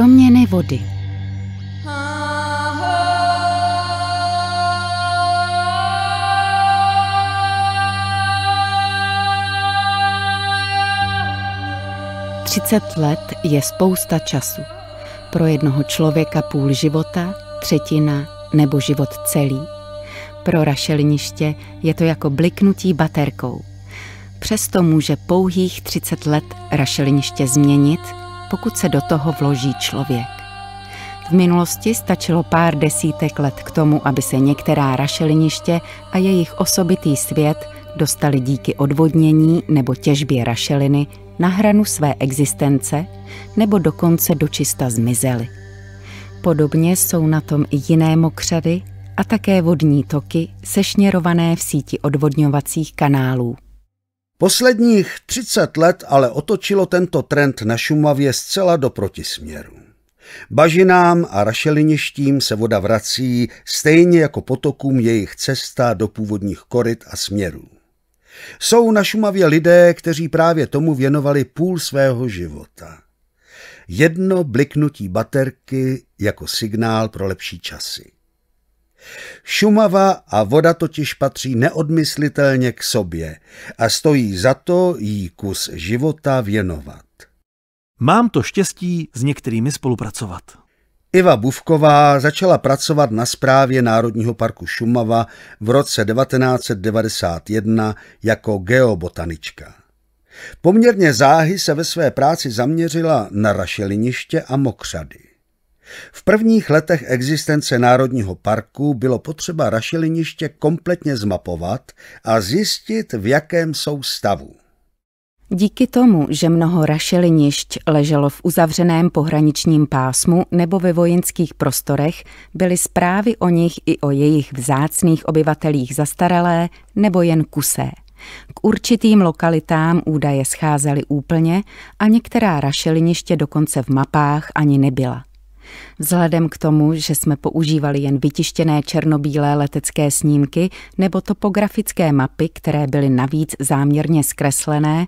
proměny vody. Třicet let je spousta času. Pro jednoho člověka půl života, třetina nebo život celý. Pro rašeliniště je to jako bliknutí baterkou. Přesto může pouhých 30 let rašeliniště změnit pokud se do toho vloží člověk. V minulosti stačilo pár desítek let k tomu, aby se některá rašeliniště a jejich osobitý svět dostali díky odvodnění nebo těžbě rašeliny na hranu své existence nebo dokonce dočista zmizely. Podobně jsou na tom i jiné mokřady a také vodní toky sešněrované v síti odvodňovacích kanálů. Posledních 30 let ale otočilo tento trend na Šumavě zcela do protisměru. Bažinám a rašeliništím se voda vrací, stejně jako potokům jejich cesta do původních koryt a směrů. Jsou na Šumavě lidé, kteří právě tomu věnovali půl svého života. Jedno bliknutí baterky jako signál pro lepší časy. Šumava a voda totiž patří neodmyslitelně k sobě a stojí za to jí kus života věnovat. Mám to štěstí s některými spolupracovat. Iva Bufková začala pracovat na správě Národního parku Šumava v roce 1991 jako geobotanička. Poměrně záhy se ve své práci zaměřila na rašeliniště a mokřady. V prvních letech existence Národního parku bylo potřeba rašeliniště kompletně zmapovat a zjistit, v jakém jsou stavu. Díky tomu, že mnoho rašelinišť leželo v uzavřeném pohraničním pásmu nebo ve vojenských prostorech, byly zprávy o nich i o jejich vzácných obyvatelích zastaralé nebo jen kusé. K určitým lokalitám údaje scházely úplně a některá rašeliniště dokonce v mapách ani nebyla. Vzhledem k tomu, že jsme používali jen vytištěné černobílé letecké snímky nebo topografické mapy, které byly navíc záměrně zkreslené,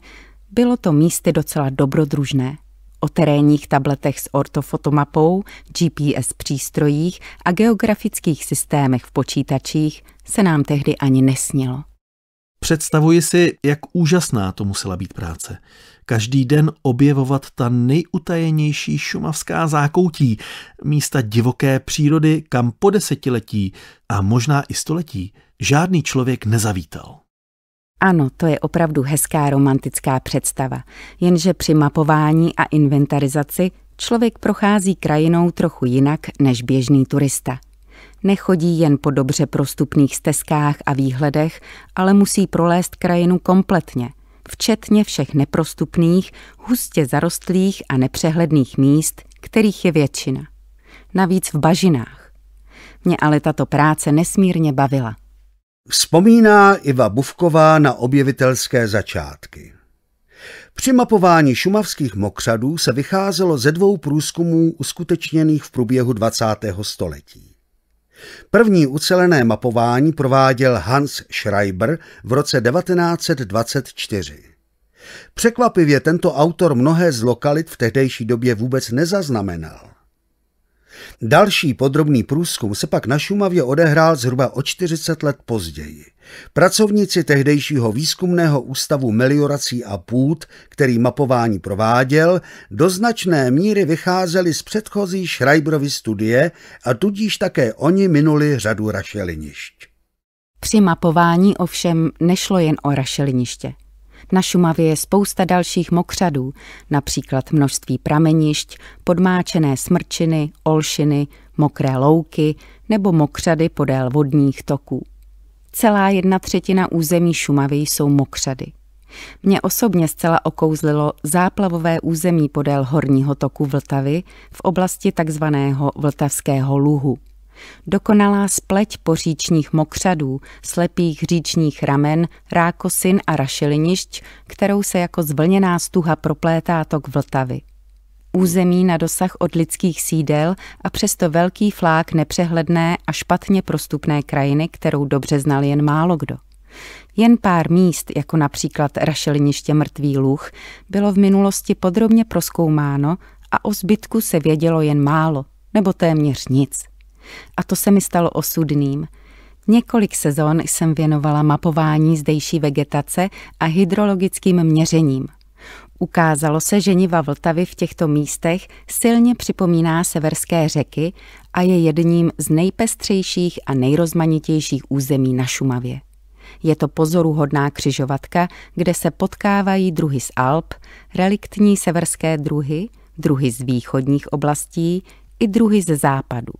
bylo to místy docela dobrodružné. O terénních tabletech s ortofotomapou, GPS přístrojích a geografických systémech v počítačích se nám tehdy ani nesnilo. Představuji si, jak úžasná to musela být práce. Každý den objevovat ta nejutajenější šumavská zákoutí, místa divoké přírody, kam po desetiletí a možná i století žádný člověk nezavítal. Ano, to je opravdu hezká romantická představa, jenže při mapování a inventarizaci člověk prochází krajinou trochu jinak než běžný turista – nechodí jen po dobře prostupných stezkách a výhledech, ale musí prolézt krajinu kompletně, včetně všech neprostupných, hustě zarostlých a nepřehledných míst, kterých je většina. Navíc v bažinách. Mě ale tato práce nesmírně bavila. Vzpomíná Iva Bufková na objevitelské začátky. Při mapování šumavských mokřadů se vycházelo ze dvou průzkumů uskutečněných v průběhu 20. století. První ucelené mapování prováděl Hans Schreiber v roce 1924. Překvapivě tento autor mnohé z lokalit v tehdejší době vůbec nezaznamenal. Další podrobný průzkum se pak na Šumavě odehrál zhruba o 40 let později. Pracovníci tehdejšího výzkumného ústavu meliorací a půd, který mapování prováděl, do značné míry vycházeli z předchozí Schreiberovy studie a tudíž také oni minuli řadu rašelinišť. Při mapování ovšem nešlo jen o rašeliniště. Na Šumavě je spousta dalších mokřadů, například množství pramenišť, podmáčené smrčiny, olšiny, mokré louky nebo mokřady podél vodních toků. Celá jedna třetina území Šumavy jsou mokřady. Mě osobně zcela okouzlilo záplavové území podél horního toku Vltavy v oblasti takzvaného Vltavského luhu – dokonalá spleť poříčních mokřadů, slepých říčních ramen, rákosin a rašelinišť, kterou se jako zvlněná stuha proplétá tok Vltavy. Území na dosah od lidských sídel a přesto velký flák nepřehledné a špatně prostupné krajiny, kterou dobře znal jen málo kdo. Jen pár míst, jako například rašeliniště Mrtvý luch, bylo v minulosti podrobně proskoumáno a o zbytku se vědělo jen málo, nebo téměř nic. A to se mi stalo osudným. Několik sezon jsem věnovala mapování zdejší vegetace a hydrologickým měřením. Ukázalo se, že niva Vltavy v těchto místech silně připomíná severské řeky a je jedním z nejpestřejších a nejrozmanitějších území na Šumavě. Je to pozoruhodná křižovatka, kde se potkávají druhy z Alp, reliktní severské druhy, druhy z východních oblastí i druhy ze západu.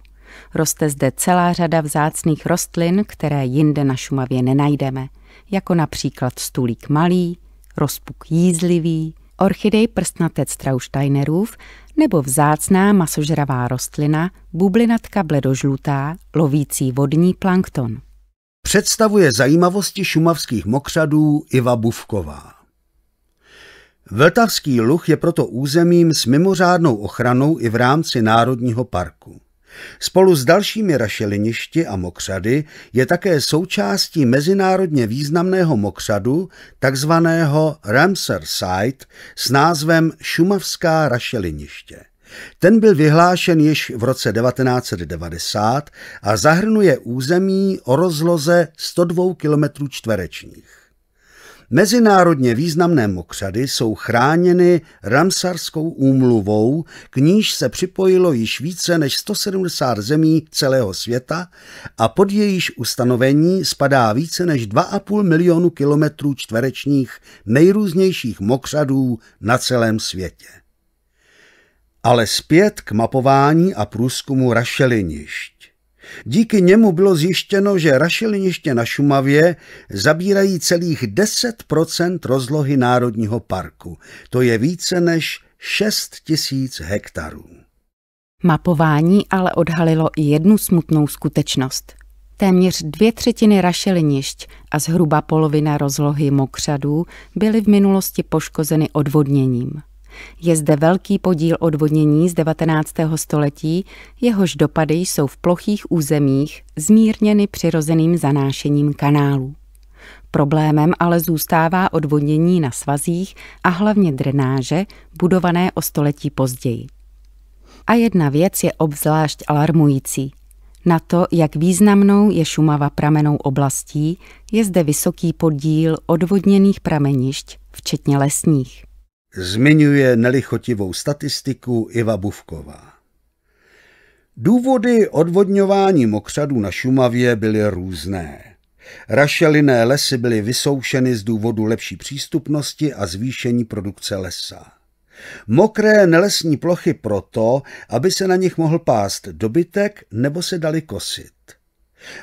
Roste zde celá řada vzácných rostlin, které jinde na Šumavě nenajdeme, jako například stulík malý, rozpuk jízlivý, orchidej prstnatec Trausteinerův nebo vzácná masožravá rostlina bublinatka bledožlutá, lovící vodní plankton. Představuje zajímavosti šumavských mokřadů Iva Bufková. Vltavský luh je proto územím s mimořádnou ochranou i v rámci Národního parku. Spolu s dalšími rašeliništi a mokřady je také součástí mezinárodně významného mokřadu, takzvaného Ramsar Site s názvem Šumavská rašeliniště. Ten byl vyhlášen již v roce 1990 a zahrnuje území o rozloze 102 km čtverečních. Mezinárodně významné mokřady jsou chráněny Ramsarskou úmluvou, k níž se připojilo již více než 170 zemí celého světa a pod jejíž ustanovení spadá více než 2,5 milionu kilometrů čtverečních nejrůznějších mokřadů na celém světě. Ale zpět k mapování a průzkumu rašelinišť. Díky němu bylo zjištěno, že rašeliniště na Šumavě zabírají celých 10 rozlohy Národního parku. To je více než 6 tisíc hektarů. Mapování ale odhalilo i jednu smutnou skutečnost. Téměř dvě třetiny rašelinišť a zhruba polovina rozlohy mokřadů byly v minulosti poškozeny odvodněním. Je zde velký podíl odvodnění z 19. století, jehož dopady jsou v plochých územích zmírněny přirozeným zanášením kanálů. Problémem ale zůstává odvodnění na svazích a hlavně drenáže, budované o století později. A jedna věc je obzvlášť alarmující. Na to, jak významnou je Šumava pramenou oblastí, je zde vysoký podíl odvodněných pramenišť, včetně lesních zmiňuje nelichotivou statistiku Iva Bufková. Důvody odvodňování mokřadů na Šumavě byly různé. Rašeliné lesy byly vysoušeny z důvodu lepší přístupnosti a zvýšení produkce lesa. Mokré nelesní plochy proto, aby se na nich mohl pást dobytek nebo se dali kosit.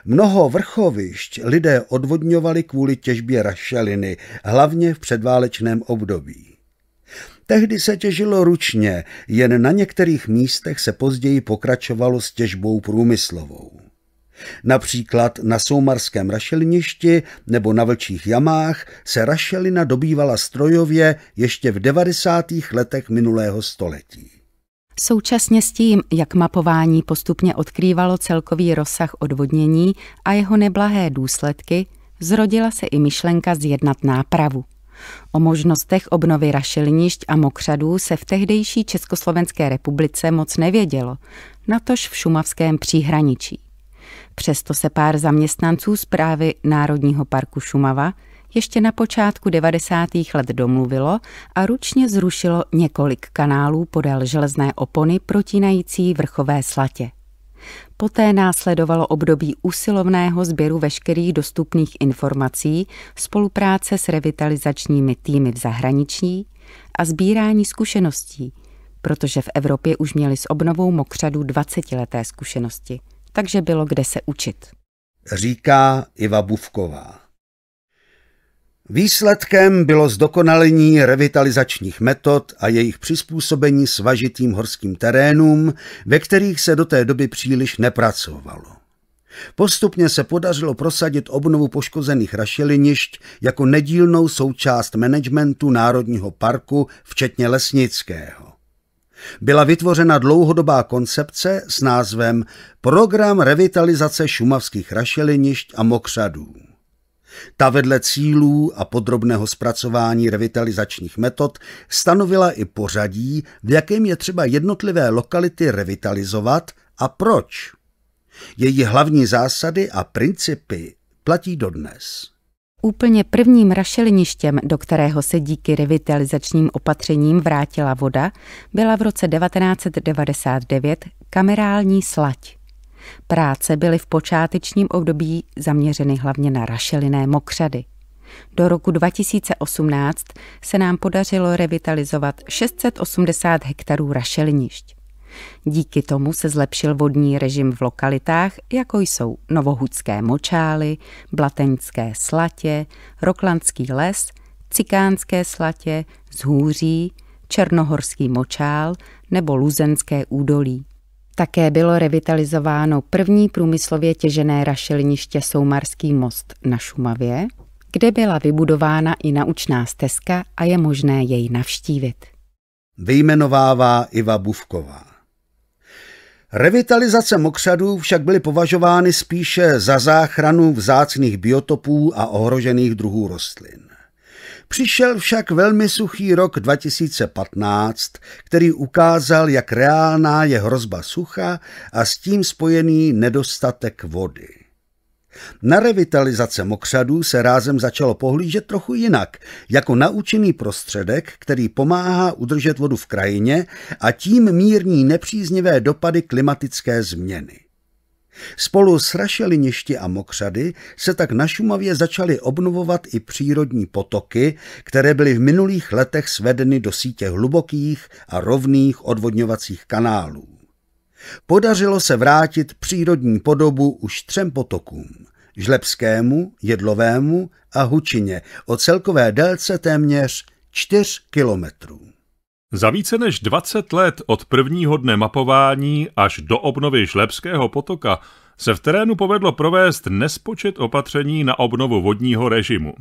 Mnoho vrchovišť lidé odvodňovali kvůli těžbě rašeliny, hlavně v předválečném období. Tehdy se těžilo ručně, jen na některých místech se později pokračovalo s těžbou průmyslovou. Například na soumarském rašeliništi nebo na vlčích jamách se rašelina dobývala strojově ještě v 90. letech minulého století. Současně s tím, jak mapování postupně odkrývalo celkový rozsah odvodnění a jeho neblahé důsledky, zrodila se i myšlenka zjednat nápravu. O možnostech obnovy rašelinišť a mokřadů se v tehdejší Československé republice moc nevědělo, natož v šumavském příhraničí. Přesto se pár zaměstnanců zprávy Národního parku Šumava ještě na počátku 90. let domluvilo a ručně zrušilo několik kanálů podél železné opony protínající vrchové slatě. Poté následovalo období usilovného sběru veškerých dostupných informací, spolupráce s revitalizačními týmy v zahraničí a sbírání zkušeností, protože v Evropě už měli s obnovou mokřadu 20-leté zkušenosti, takže bylo kde se učit. Říká Iva Bufková. Výsledkem bylo zdokonalení revitalizačních metod a jejich přizpůsobení svažitým horským terénům, ve kterých se do té doby příliš nepracovalo. Postupně se podařilo prosadit obnovu poškozených rašelinišť jako nedílnou součást managementu Národního parku, včetně lesnického. Byla vytvořena dlouhodobá koncepce s názvem Program revitalizace šumavských rašelinišť a mokřadů. Ta vedle cílů a podrobného zpracování revitalizačních metod stanovila i pořadí, v jakém je třeba jednotlivé lokality revitalizovat a proč. Její hlavní zásady a principy platí dodnes. Úplně prvním rašeliništěm, do kterého se díky revitalizačním opatřením vrátila voda, byla v roce 1999 kamerální slať. Práce byly v počátečním období zaměřeny hlavně na rašeliné mokřady. Do roku 2018 se nám podařilo revitalizovat 680 hektarů rašelinišť. Díky tomu se zlepšil vodní režim v lokalitách, jako jsou Novohudské močály, Blateňské slatě, Roklandský les, Cikánské slatě, Zhůří, Černohorský močál nebo Luzenské údolí. Také bylo revitalizováno první průmyslově těžené rašeliniště Soumarský most na Šumavě, kde byla vybudována i naučná stezka a je možné jej navštívit. Vyjmenovává Iva Bufková. Revitalizace mokřadů však byly považovány spíše za záchranu vzácných biotopů a ohrožených druhů rostlin. Přišel však velmi suchý rok 2015, který ukázal, jak reálná je hrozba sucha a s tím spojený nedostatek vody. Na revitalizace mokřadů se rázem začalo pohlížet trochu jinak, jako naučený prostředek, který pomáhá udržet vodu v krajině a tím mírní nepříznivé dopady klimatické změny. Spolu s rašeliništi a mokřady se tak na Šumavě začaly obnovovat i přírodní potoky, které byly v minulých letech svedeny do sítě hlubokých a rovných odvodňovacích kanálů. Podařilo se vrátit přírodní podobu už třem potokům – žlebskému, Jedlovému a Hučině o celkové délce téměř 4 kilometrů. Za více než 20 let od prvního dne mapování až do obnovy Šlepského potoka se v terénu povedlo provést nespočet opatření na obnovu vodního režimu.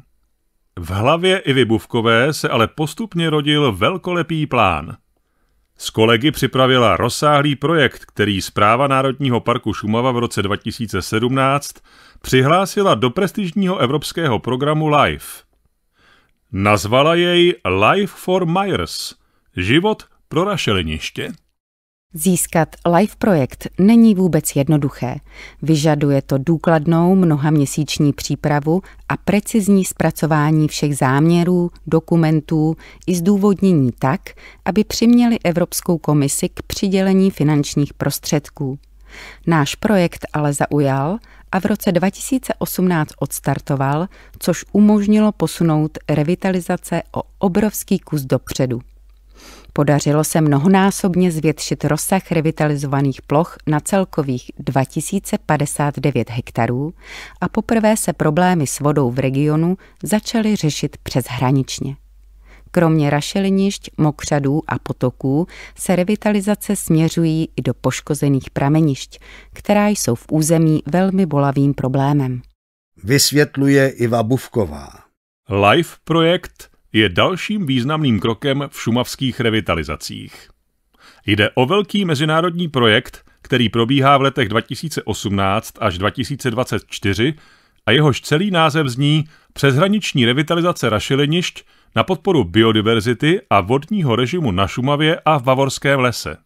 V hlavě i Vybuvkové se ale postupně rodil velkolepý plán. S kolegy připravila rozsáhlý projekt, který zpráva Národního parku Šumava v roce 2017 přihlásila do prestižního evropského programu LIFE. Nazvala jej Life for Myers – Život pro rašeliniště. Získat live projekt není vůbec jednoduché. Vyžaduje to důkladnou mnohaměsíční přípravu a precizní zpracování všech záměrů, dokumentů i zdůvodnění tak, aby přiměli Evropskou komisi k přidělení finančních prostředků. Náš projekt ale zaujal a v roce 2018 odstartoval, což umožnilo posunout revitalizace o obrovský kus dopředu. Podařilo se mnohonásobně zvětšit rozsah revitalizovaných ploch na celkových 2059 hektarů a poprvé se problémy s vodou v regionu začaly řešit přeshraničně. Kromě rašelinišť, mokřadů a potoků se revitalizace směřují i do poškozených pramenišť, která jsou v území velmi bolavým problémem. Vysvětluje Iva Bufková. Life projekt je dalším významným krokem v šumavských revitalizacích. Jde o velký mezinárodní projekt, který probíhá v letech 2018 až 2024 a jehož celý název zní Přeshraniční revitalizace rašelinišť na podporu biodiverzity a vodního režimu na Šumavě a v Bavorském lese.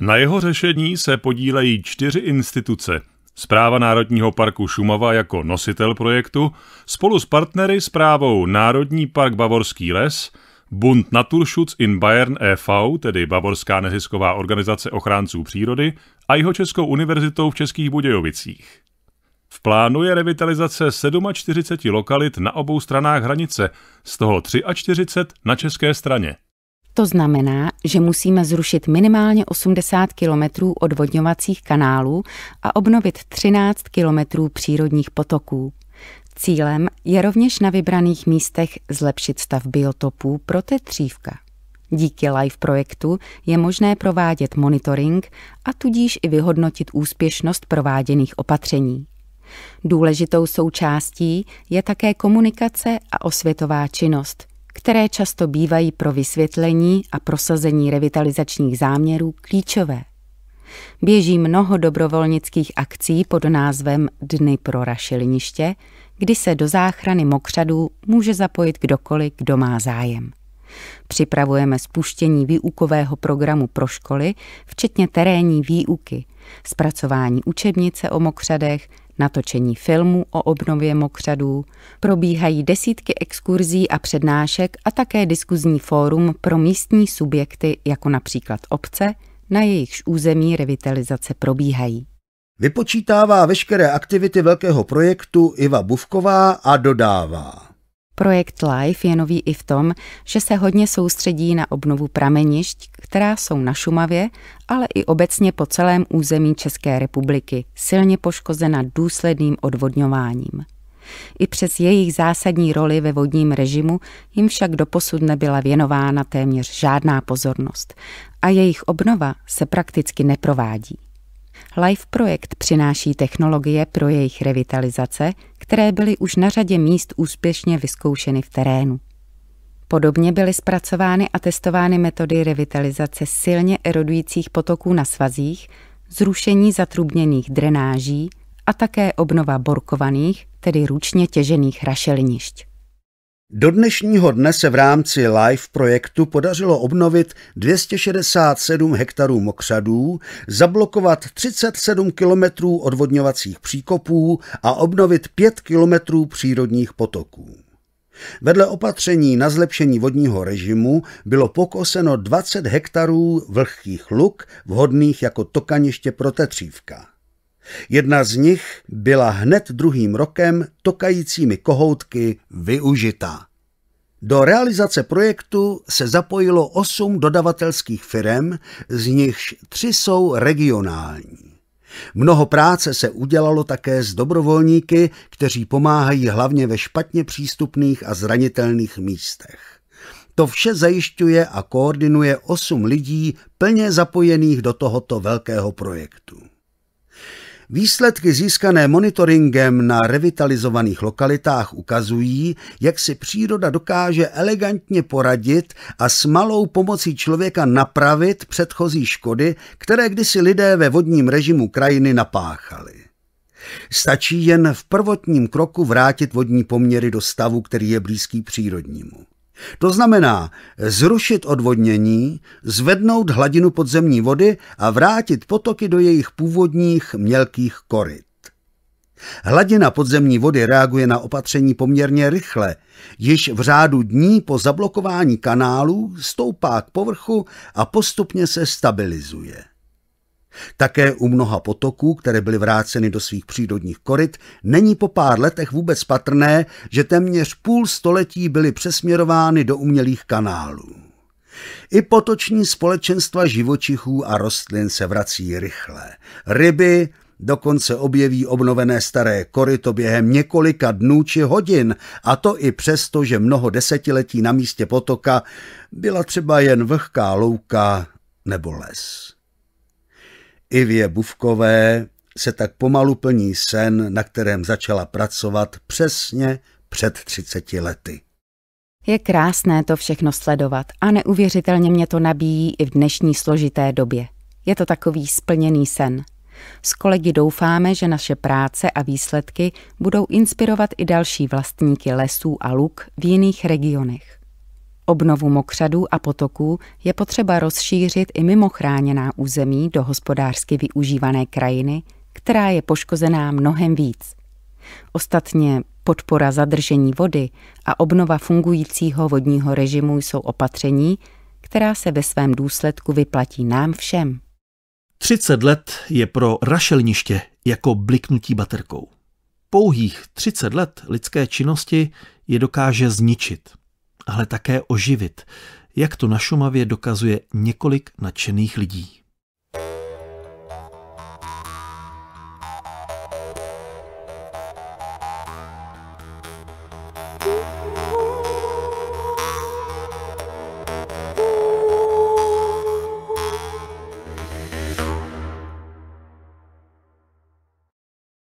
Na jeho řešení se podílejí čtyři instituce, Zpráva Národního parku Šumava jako nositel projektu spolu s partnery zprávou Národní park Bavorský les, Bund Naturschutz in Bayern e.V., tedy Bavorská nezisková organizace ochránců přírody, a jeho Českou univerzitou v Českých Budějovicích. V plánu je revitalizace 47 lokalit na obou stranách hranice, z toho 43 na české straně. To znamená, že musíme zrušit minimálně 80 kilometrů odvodňovacích kanálů a obnovit 13 kilometrů přírodních potoků. Cílem je rovněž na vybraných místech zlepšit stav biotopů pro tetřívka. Díky LIFE projektu je možné provádět monitoring a tudíž i vyhodnotit úspěšnost prováděných opatření. Důležitou součástí je také komunikace a osvětová činnost, které často bývají pro vysvětlení a prosazení revitalizačních záměrů klíčové. Běží mnoho dobrovolnických akcí pod názvem Dny pro rašeliniště, kdy se do záchrany mokřadů může zapojit kdokoliv, kdo má zájem. Připravujeme spuštění výukového programu pro školy, včetně terénní výuky, zpracování učebnice o mokřadech, natočení filmu o obnově mokřadů, probíhají desítky exkurzí a přednášek a také diskuzní fórum pro místní subjekty, jako například obce, na jejichž území revitalizace probíhají. Vypočítává veškeré aktivity velkého projektu Iva Buvková a dodává. Projekt LIFE je nový i v tom, že se hodně soustředí na obnovu pramenišť, která jsou na Šumavě, ale i obecně po celém území České republiky, silně poškozena důsledným odvodňováním. I přes jejich zásadní roli ve vodním režimu jim však doposud nebyla věnována téměř žádná pozornost a jejich obnova se prakticky neprovádí. Life Projekt přináší technologie pro jejich revitalizace, které byly už na řadě míst úspěšně vyzkoušeny v terénu. Podobně byly zpracovány a testovány metody revitalizace silně erodujících potoků na svazích, zrušení zatrubněných drenáží a také obnova borkovaných, tedy ručně těžených rašelinišť. Do dnešního dne se v rámci LIFE projektu podařilo obnovit 267 hektarů mokřadů, zablokovat 37 kilometrů odvodňovacích příkopů a obnovit 5 kilometrů přírodních potoků. Vedle opatření na zlepšení vodního režimu bylo pokoseno 20 hektarů vlhkých luk, vhodných jako tokaniště pro tetřívka. Jedna z nich byla hned druhým rokem tokajícími kohoutky využitá. Do realizace projektu se zapojilo osm dodavatelských firm, z nichž tři jsou regionální. Mnoho práce se udělalo také s dobrovolníky, kteří pomáhají hlavně ve špatně přístupných a zranitelných místech. To vše zajišťuje a koordinuje osm lidí plně zapojených do tohoto velkého projektu. Výsledky získané monitoringem na revitalizovaných lokalitách ukazují, jak si příroda dokáže elegantně poradit a s malou pomocí člověka napravit předchozí škody, které kdysi lidé ve vodním režimu krajiny napáchali. Stačí jen v prvotním kroku vrátit vodní poměry do stavu, který je blízký přírodnímu. To znamená zrušit odvodnění, zvednout hladinu podzemní vody a vrátit potoky do jejich původních mělkých koryt. Hladina podzemní vody reaguje na opatření poměrně rychle. Již v řádu dní po zablokování kanálů stoupá k povrchu a postupně se stabilizuje. Také u mnoha potoků, které byly vráceny do svých přírodních koryt, není po pár letech vůbec patrné, že téměř půl století byly přesměrovány do umělých kanálů. I potoční společenstva živočichů a rostlin se vrací rychle. Ryby, dokonce objeví obnovené staré koryto během několika dnů či hodin, a to i přesto, že mnoho desetiletí na místě potoka byla třeba jen vlhká louka nebo les. Ivě Buvkové se tak pomalu plní sen, na kterém začala pracovat přesně před 30 lety. Je krásné to všechno sledovat a neuvěřitelně mě to nabíjí i v dnešní složité době. Je to takový splněný sen. S kolegy doufáme, že naše práce a výsledky budou inspirovat i další vlastníky lesů a luk v jiných regionech. Obnovu mokřadů a potoků je potřeba rozšířit i mimo chráněná území do hospodářsky využívané krajiny, která je poškozená mnohem víc. Ostatně podpora zadržení vody a obnova fungujícího vodního režimu jsou opatření, která se ve svém důsledku vyplatí nám všem. 30 let je pro rašelniště jako bliknutí baterkou. Pouhých 30 let lidské činnosti je dokáže zničit – ale také oživit, jak to na Šumavě dokazuje několik nadšených lidí.